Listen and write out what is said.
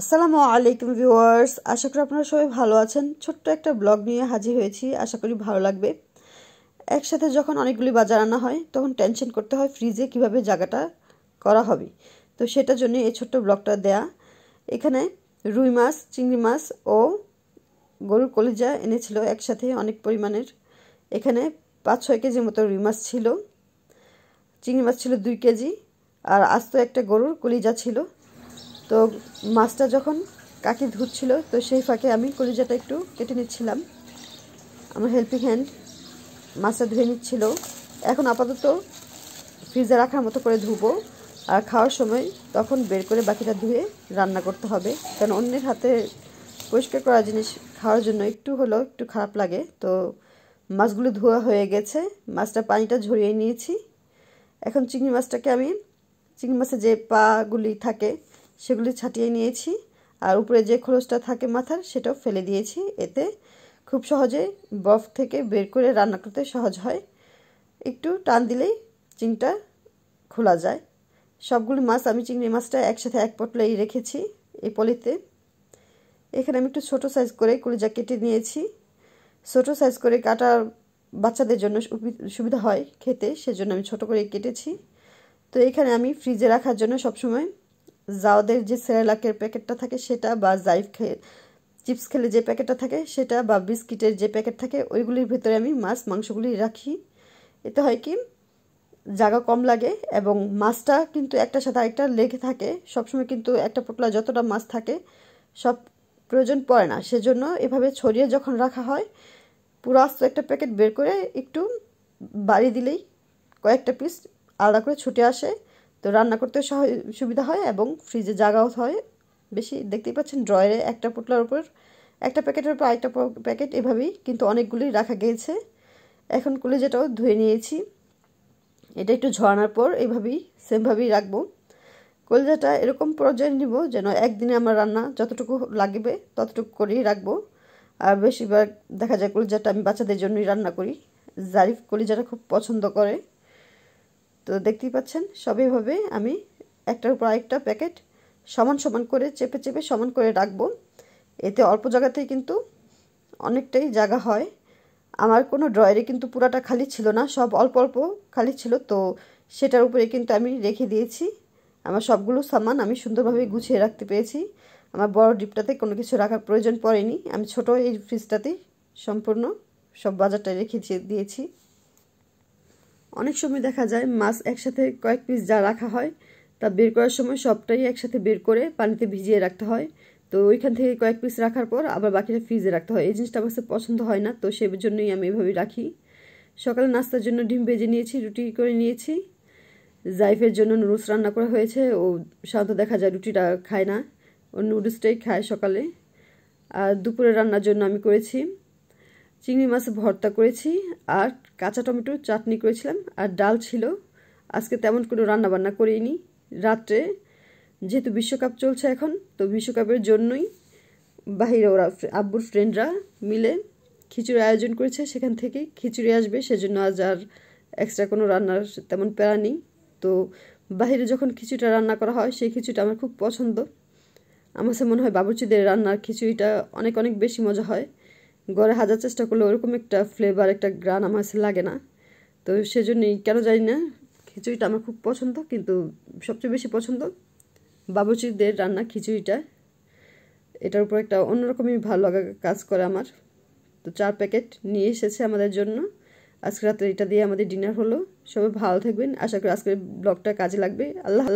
আসসালামু আলাইকুম ভিউয়ার্স আশা করি আপনারা সবাই ভালো আছেন ছোট্ট একটা ব্লগ নিয়ে হাজির হয়েছি আশা করি ভালো লাগবে একসাথে যখন অনেকগুলি বাজার আনা হয় তখন টেনশন করতে হয় ফ্রিজে কিভাবে জায়গাটা করা হবে তো সেটার জন্য এই ছোট্ট ব্লগটা দেয়া এখানে রুই মাছ চিংড়ি মাছ ও গরুর কলিজা এনেছিল একসাথে অনেক পরিমাণের এখানে পাঁচ ছয় কেজি মতো রুই মাছ ছিল চিংড়ি মাছ ছিল দুই কেজি আর আস্ত একটা গরুর কলিজা ছিল তো মাছটা যখন কাকি ধুচ্ছিল তো সেই ফাঁকে আমি কলিজাটা একটু কেটে নিচ্ছিলাম আমার হেল্পিং হ্যান্ড মাছটা ধুয়ে নিচ্ছিল এখন আপাতত ফ্রিজে রাখার মতো করে ধুবো আর খাওয়ার সময় তখন বের করে বাকিটা ধুয়ে রান্না করতে হবে কারণ অন্যের হাতে পরিষ্কার করা জিনিস খাওয়ার জন্য একটু হলেও একটু খারাপ লাগে তো মাছগুলো ধোয়া হয়ে গেছে মাছটা পানিটা ঝরিয়ে নিয়েছি এখন চিংড়ি মাছটাকে আমি চিংড়ি মাছের যে পাগুলি থাকে সেগুলি ছাটিয়ে নিয়েছি আর উপরে যে খোলসটা থাকে মাথার সেটাও ফেলে দিয়েছি এতে খুব সহজে বফ থেকে বের করে রান্না করতে সহজ হয় একটু টান দিলেই চিংটা খোলা যায় সবগুলি মাছ আমি চিংড়ি মাছটা একসাথে এক পটলেই রেখেছি এই পলিতে এখানে আমি একটু ছোটো সাইজ করে কলিজা কেটে নিয়েছি ছোটো সাইজ করে কাটা বাচ্চাদের জন্য সুবিধা হয় খেতে সেজন্য আমি ছোট করে কেটেছি তো এখানে আমি ফ্রিজে রাখার জন্য সবসময় জাওদের যে সেরেলাকের প্যাকেটটা থাকে সেটা বা জাইফ খেয়ে চিপস খেলে যে প্যাকেটটা থাকে সেটা বা বিস্কিটের যে প্যাকেট থাকে ওইগুলির ভেতরে আমি মাছ মাংসগুলি রাখি এতে হয় কি জায়গা কম লাগে এবং মাছটা কিন্তু একটা সাথে আরেকটা লেগে থাকে সবসময় কিন্তু একটা পোটলা যতটা মাছ থাকে সব প্রয়োজন পড়ে না সেজন্য এভাবে ছড়িয়ে যখন রাখা হয় পুরো আস্ত একটা প্যাকেট বের করে একটু বাড়ি দিলেই কয়েকটা পিস আলাদা করে ছুটে আসে তো রান্না করতে সুবিধা হয় এবং ফ্রিজে জাগাও হয় বেশি দেখতেই পাচ্ছেন ড্রয়ারে একটা পুটলার উপর একটা প্যাকেটের উপর আরেকটা প্যাকেট এভাবেই কিন্তু অনেকগুলি রাখা গিয়েছে এখন কলেজাটাও ধুয়ে নিয়েছি এটা একটু ঝরানোর পর এইভাবেই সেমভাবেই রাখবো কলজাটা এরকম পর্যায়ে নিব যেন একদিনে আমার রান্না যতটুকু লাগবে ততটুকু করেই রাখবো আর বেশিরভাগ দেখা যায় কলিজাটা আমি বাচ্চাদের জন্যই রান্না করি জারিফ কলিজাটা খুব পছন্দ করে তো দেখতেই পাচ্ছেন সবইভাবে আমি একটার উপর আরেকটা প্যাকেট সমান সমান করে চেপে চেপে সমান করে রাখবো এতে অল্প জায়গাতেই কিন্তু অনেকটাই জায়গা হয় আমার কোনো ড্রয়ারে কিন্তু পুরাটা খালি ছিল না সব অল্প অল্প খালি ছিল তো সেটার উপরে কিন্তু আমি রেখে দিয়েছি আমার সবগুলো সামান আমি সুন্দরভাবে গুছিয়ে রাখতে পেরেছি আমার বড় ডিপটাতে কোনো কিছু রাখার প্রয়োজন পড়েনি আমি ছোট এই ফ্রিজটাতেই সম্পূর্ণ সব বাজারটা রেখে দিয়েছি অনেক সময় দেখা যায় মাছ একসাথে কয়েক পিস যা রাখা হয় তা বের করার সময় সবটাই একসাথে বের করে পানিতে ভিজিয়ে রাখতে হয় তো ওইখান থেকে কয়েক পিস রাখার পর আবার বাকিটা ফ্রিজে রাখতে হয় এই জিনিসটা আমার পছন্দ হয় না তো সেই জন্যই আমি এভাবেই রাখি সকালে নাস্তার জন্য ডিম ভেজে নিয়েছি রুটি করে নিয়েছি জাইফের জন্য নুডলস রান্না করা হয়েছে ও সাধারণত দেখা যায় রুটিটা খায় না ও নুডলসটাই খায় সকালে আর দুপুরে রান্নার জন্য আমি করেছি চিংড়ি মাছ ভর্তা করেছি আর কাঁচা টমেটোর চাটনি করেছিলাম আর ডাল ছিল আজকে তেমন কোনো রান্নাবান্না করিনি রাত্রে যেহেতু বিশ্বকাপ চলছে এখন তো বিশ্বকাপের জন্যই বাহিরে ওরা আব্বুর ফ্রেন্ডরা মিলে খিচুড়ি আয়োজন করেছে সেখান থেকে খিচুড়ি আসবে সেজন্য আজ আর এক্সট্রা কোনো রান্নার তেমন প্যারা নেই তো বাহিরে যখন খিচুড়িটা রান্না করা হয় সেই খিচুড়িটা আমার খুব পছন্দ আমার সে মনে হয় বাবুর্চিদের রান্নার খিচুড়িটা অনেক অনেক বেশি মজা হয় ঘরে হাজার চেষ্টা করলে ওরকম একটা ফ্লেভার একটা গ্রান আমার কাছে লাগে না তো সেজন্যই কেন জানি না খিচুড়িটা আমার খুব পছন্দ কিন্তু সবচেয়ে বেশি পছন্দ বাবুচিদের রান্না খিচুড়িটা এটার উপর একটা অন্যরকমই ভালো লাগা কাজ করে আমার তো চার প্যাকেট নিয়ে এসেছে আমাদের জন্য আজকে রাত্রে এটা দিয়ে আমাদের ডিনার হলো সবাই ভালো থাকবেন আশা করি আজকের ব্লগটা কাজে লাগবে আল্লাহ আল্লাহ